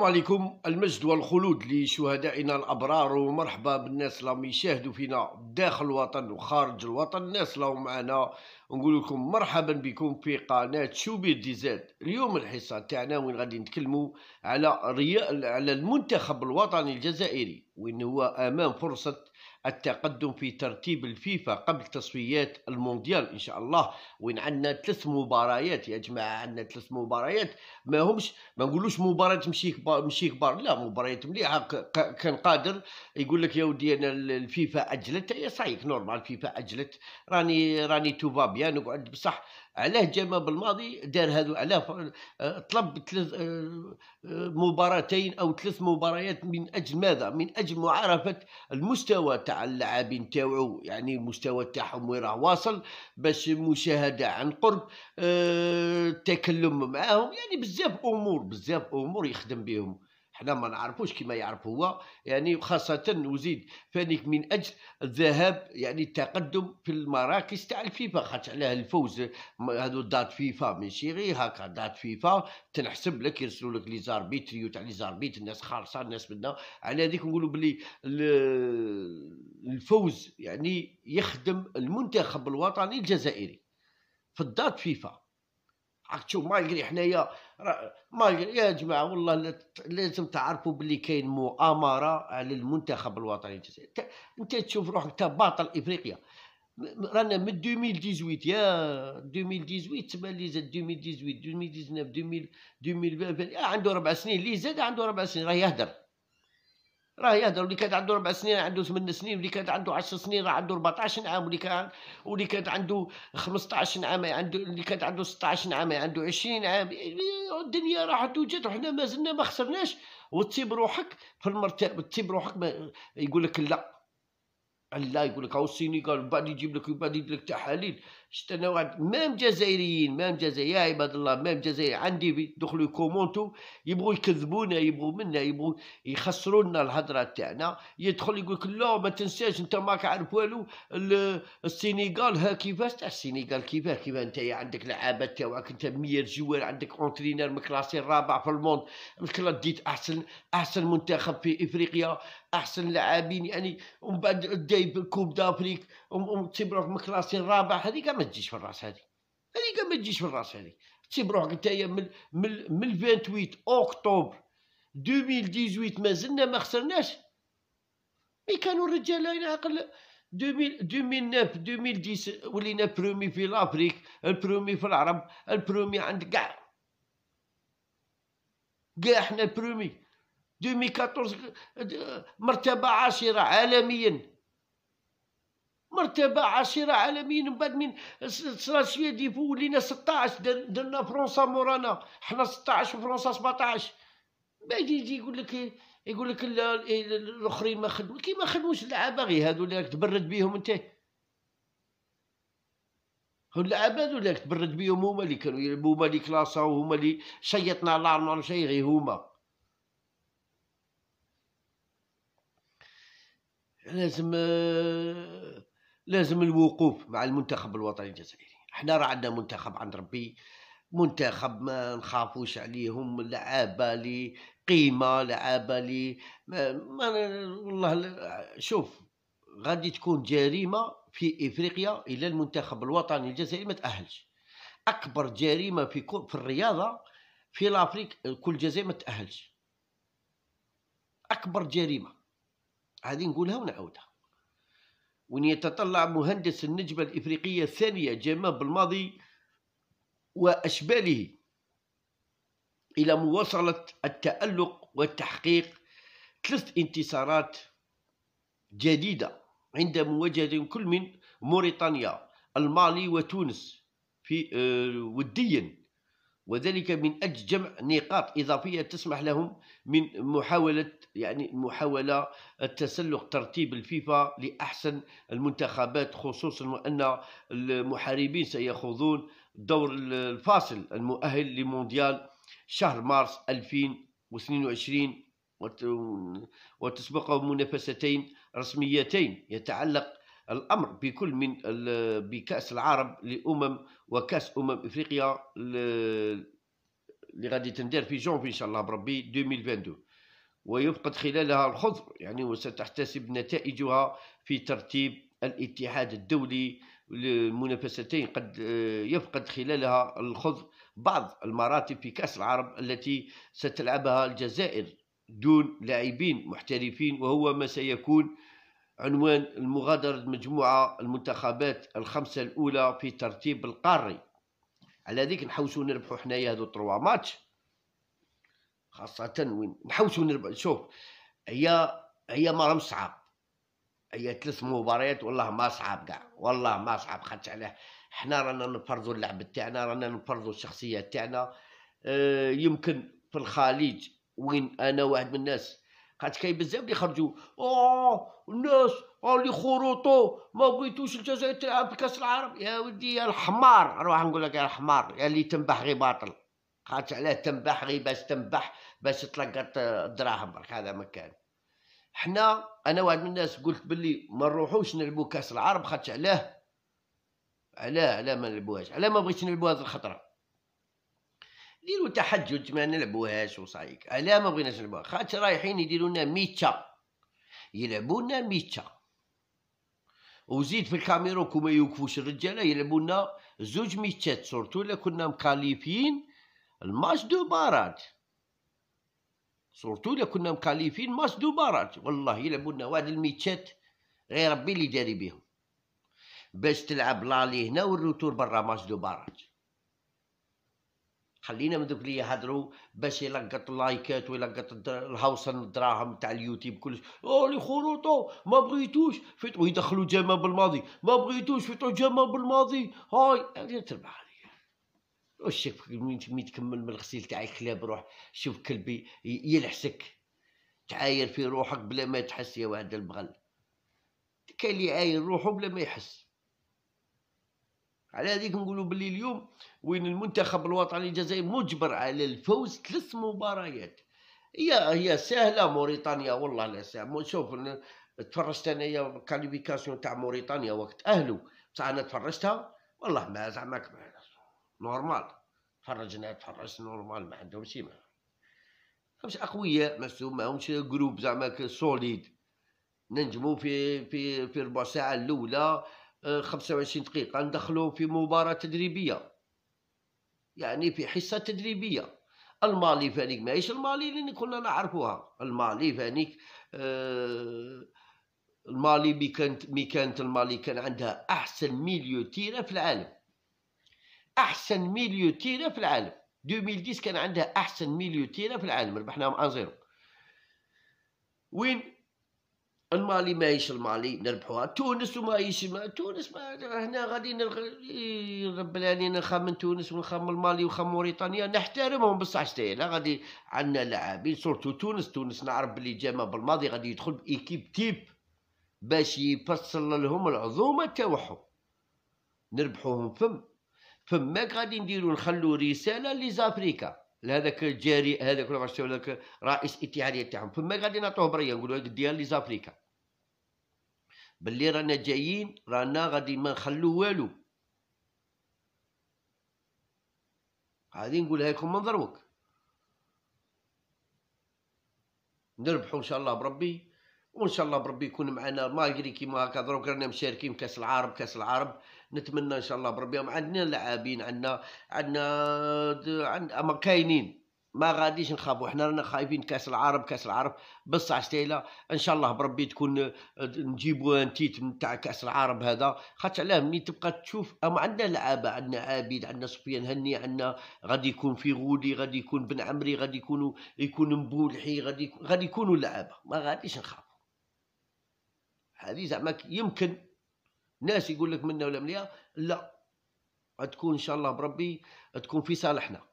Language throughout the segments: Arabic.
السلام عليكم المجد والخلود لشهدائنا الابرار ومرحبا بالناس اللي يشاهدوا فينا داخل الوطن وخارج الوطن الناس اللي معنا نقول لكم مرحبا بكم في قناه شوبير دي زاد اليوم الحصه تاعنا وين غادي نتكلموا على على المنتخب الوطني الجزائري وين هو امام فرصه التقدم في ترتيب الفيفا قبل تصفيات المونديال ان شاء الله وين عندنا ثلاث مباريات يا جماعه عندنا ثلاث مباريات ما همش ما نقولوش مباراه تمشي كبار مشي كبار لا مباريات مليحه كان قادر يقول لك يا ودي انا الفيفا اجلت هي صحيح نورمال الفيفا اجلت راني راني توفا بيان نقعد بصح علاه جاما بالماضي دار هذو علاه آه، طلب ثلاث آه، آه، مباراتين او ثلاث مباريات من اجل ماذا من اجل معرفه المستوى تاع اللاعبين تاوعو يعني المستوى تاعهم وين راه واصل باش مشاهده عن قرب التكلم أه معاهم يعني بزاف امور بزاف امور يخدم بهم حنا ما نعرفوش كما يعرف هو يعني وخاصة وزيد فانيك من اجل الذهاب يعني التقدم في المراكز تاع الفيفا خاطر علاه الفوز هادو دات فيفا ماشي غير هكا دات فيفا تنحسب لك يرسلوا لك لي زاربيتريو تاع لي زاربيت الناس خالصه الناس منا على هذيك نقولوا بلي الفوز يعني يخدم المنتخب الوطني الجزائري في الدات فيفا راك تشوف مالغري حنايا مالغري يا جماعه والله لازم تعرفوا باللي كاين مؤامره على المنتخب الوطني الجزائري انت تشوف روحك انت باطل افريقيا رانا من 2018 يا 2018 تما اللي زاد 2018 2019 2020 2020 عنده ربع سنين اللي زاد عنده ربع سنين راه يهدر راه يهضر اللي كانت عنده ربع سنين عنده ثمان سنين واللي كانت عنده 10 سنين راه عنده 14 عام واللي كان واللي كانت عنده 15 عام عنده اللي كانت عنده 16 عام عنده 20 عام الدنيا راحت وجات وحنا مازلنا ما خسرناش وتسيب روحك في المرتب تسيب روحك ما يقول لك لا لا يقول لك هاو السينيغال بعد يجيب لك بعد يدير لك تحاليل شفت انا واحد مام جزائريين مام جزائري يا عباد الله مام جزائري عندي دخلوا يكومونتو يبغوا يكذبونا يبغوا منا يبغوا يخسروا لنا الهضره تاعنا يدخل يقول لك لا ما تنساش انت ماك عارف والو السينيغال ها كيفاش تاع السينيغال كيفاه كيفاه انت عندك لعابه تاعك انت 100 جوال عندك اونترينر مكلاسي الرابع في الموند ديت احسن احسن منتخب في افريقيا احسن لاعبين يعني ومن بعد دايب كوب دافريك وتبرك مكلاسي الرابع هذيك ما تجيش من راس هذه هذيك ما تجيش من راس هذه تي بروحك نتايا من من من 28 اكتوبر 2018 مازلنا ما خسرناش مي كانوا الرجال لاين عقل 2009 2010 ولينا برومي في لافريك البرومي في العرب البرومي عند كاع كاع حنا برومي 2014 مرتبة عاشرة عالميا مرتبه عشرة عالميا من بعد من صرا شويه ديفو ولينا 16 درنا فرنسا مورانا حنا 16 وفرنسا 17 بعد يجي يقول لك يقول لك الاخرين ما خدموا كي ما خدموش اللعابه غير هادو اللي راك تبرد بيهم انت هو اللعابه هادو اللي راك تبرد بيهم هما اللي كانوا يلعبوا هما اللي كلاصاو هما اللي شيطنا الارمان شي غير هما لازم آه، لازم الوقوف مع المنتخب الوطني الجزائري احنا راه عندنا منتخب عند ربي منتخب ما نخافوش عليهم لعابه لي قيمه لعابه لي ما, ما والله شوف غادي تكون جريمه في افريقيا الا المنتخب الوطني الجزائري ما تاهلش اكبر جريمه في في الرياضه في لافريك كل جزائر ما تاهلش اكبر جريمه هذه نقولها ونعاودها وين يتطلع مهندس النجمة الإفريقية الثانية جمال بالماضي وأشباله إلى مواصلة التألق والتحقيق ثلاث انتصارات جديدة عند مواجهة كل من موريتانيا المالي وتونس في آه، وديا وذلك من أجل جمع نقاط إضافية تسمح لهم من محاولة يعني محاولة التسلق ترتيب الفيفا لأحسن المنتخبات خصوصا وأن المحاربين سيخوضون دور الفاصل المؤهل لمونديال شهر مارس 2022 وتسبقه منافستين رسميتين يتعلق الامر بكل من بكاس العرب لامم وكاس امم افريقيا اللي غادي تندار في جونفي ان شاء الله بربي 2022 ويفقد خلالها الخضر يعني وستحتسب نتائجها في ترتيب الاتحاد الدولي للمنافستين قد يفقد خلالها الخضر بعض المراتب في كأس العرب التي ستلعبها الجزائر دون لاعبين محترفين وهو ما سيكون عنوان المغادرة مجموعة المنتخبات الخمسة الأولى في ترتيب القاري على ذيك نحوسو نربحو حنايا هادو تروا ماتش خاصة وين نحوسو نربحو شوف هي هي ما راهم صعاب هي ثلاث مباريات والله ما صعاب كاع والله ما صعاب خاطش عليه حنا رانا نفرضو اللعب تاعنا رانا نفرضو الشخصية تاعنا اه يمكن في الخليج وين انا واحد من الناس قعدت كاين بزاف اللي خرجوا اه الناس اللي خروطو ما بغيتوش الجزائر تلعب بكاس العرب يا ودي يا الحمار روح نقول لك يا الحمار يا اللي تنبح غي باطل خاطش علاه تنبح غي باش تنبح باش تلقط الدراهم برك هذا مكان حنا انا واحد من الناس قلت بلي ما نروحوش نلعبوا كاس العرب خاطش علاه علاه علاه ما نلعبوهاش علاه ما بغيتش نلعبوا هذه الخطره ديروا تحجج ما نلعبوهاش وصايك لا ما بغيناش نلعبوها خاطر رايحين يديروا لنا ميتشا يلعبوا لنا ميتشا وزيد في الكاميرون كما يوقفوش الرجاله يلعبوا لنا زوج ميتشات سورتو الا كنا مكاليفين الماتش دو باراد سورتو الا كنا مكاليفين ماتش دو باراد والله يلعبوا لنا واحد الميتشات غير ربي اللي داري بهم باش تلعب لالي هنا والروتور برا ماتش دو باراد خلينا من دوك اللي يهضروا باش يلقط اللايكات ويلقط الهوسن الدراهم تاع اليوتيوب كلش او لي خروطو ما بغيتوش فيتو يدخلوا جامع بالماضي ما بغيتوش فيتو جامع بالماضي هاي اللي تربح وشوف مين تكمل من الغسيل تاع الكلاب روح شوف كلبي يلحسك تعاير في روحك بلا ما تحس يا واد البغل كاين اللي عاير روحه بلا ما يحس على هذيك نقولوا باللي اليوم وين المنتخب الوطني الجزائري مجبر على الفوز ثلاث مباريات هي هي سهله موريتانيا والله لا سهله شوف تفرجت انايا الكاليفيكاسيون تاع موريتانيا وقت اهله بصح انا تفرجتها والله ما زعما نورمال تفرجنا تفرجت نورمال ما شي ما همش اقوياء ما همش جروب زعما سوليد ننجمو في في في ربع ساعه الاولى 25 دقيقه ندخلو في مباراه تدريبيه يعني في حصه تدريبيه المالي فانيك ماهيش المالي اللي كنا نعرفوها المالي فانيك آه المالي ميكانت كانت المالي كان عندها احسن ميليو تيرا في العالم احسن ميليو تيرا في العالم 2010 كان عندها احسن ميليو تيرا في العالم ربحناهم 1 0 وين المالي ماهيش المالي نربحوها تونس وماهيش ما تونس ما هنا غادي نرغ... رب العالمين من تونس ونخمم المالي ونخمم موريتانيا نحترمهم بصح شتاينا غادي عندنا لاعبين صورتو تونس تونس نعرف بلي جامع بالماضي غادي يدخل بايكيب تيب باش يفصل لهم العظومه تاعهم نربحوهم فم فماك غادي نديرو نخلو رساله لزافريكا لهذاك الجاري هذاك ولا هذاك رئيس الاتحاديه تاعهم فما غادي نعطوه بريه نقولوا ديال لي زافريكا باللي رانا جايين رانا غادي ما نخلو والو غادي نقولها لكم من ضروك نربحوا ان شاء الله بربي وان شاء الله بربي يكون معنا مالغري كيما هكا دروك رانا مشاركين كاس العرب كاس العرب نتمنى ان شاء الله بربي عندنا لاعبين عندنا عندنا عند اما كاينين ما غاديش نخافوا حنا رانا خايفين كاس العرب كاس العرب بصح ستيلا ان شاء الله بربي تكون آه، نجيبوا انتيت نتاع كاس العرب هذا خاطر علاه ملي تبقى تشوف اما عندنا لعابه عندنا عابد عندنا سفيان هني عندنا غادي يكون في غولي غادي يكون بن عمري غادي يكونوا يكون مبولحي غادي غادي يكونوا لعابه ما غاديش نخافوا هذه زعما يمكن ناس يقول لك منا ولا مليا لا تكون ان شاء الله بربي تكون في صالحنا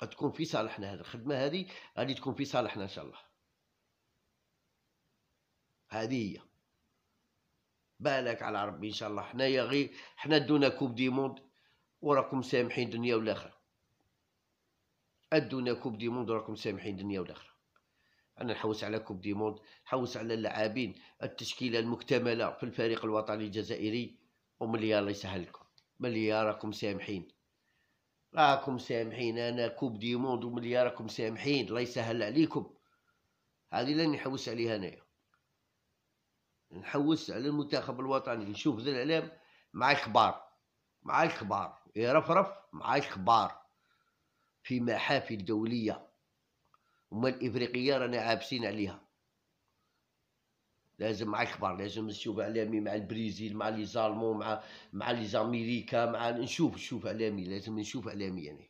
قد تكون في صالحنا هذه الخدمه هذه غادي تكون في صالحنا ان شاء الله هذه هي بالك على ربي ان شاء الله حنايا غير حنا دونا كوب دي موند وراكم سامحين دنيا والاخره ادونا كوب دي موند وراكم سامحين دنيا والاخره انا نحوس على كوب دي موند نحوس على اللاعبين التشكيله المكتمله في الفريق الوطني الجزائري وملي الله يسهل لكم ملي راكم سامحين راكم سامحين انا كوب دي موند وملي راكم سامحين الله يسهل عليكم هذه اللي نحوس عليها انايا نحوس على المنتخب الوطني نشوف ذا الاعلام مع الكبار مع الكبار يرفرف إيه، مع الكبار في محافل دوليه هما الافريقيه رانا عابسين عليها لازم مع الكبار لازم نشوف اعلامي مع البرازيل مع لي زالمون مع مع لي زاميريكا مع نشوف نشوف اعلامي لازم نشوف اعلامي يعني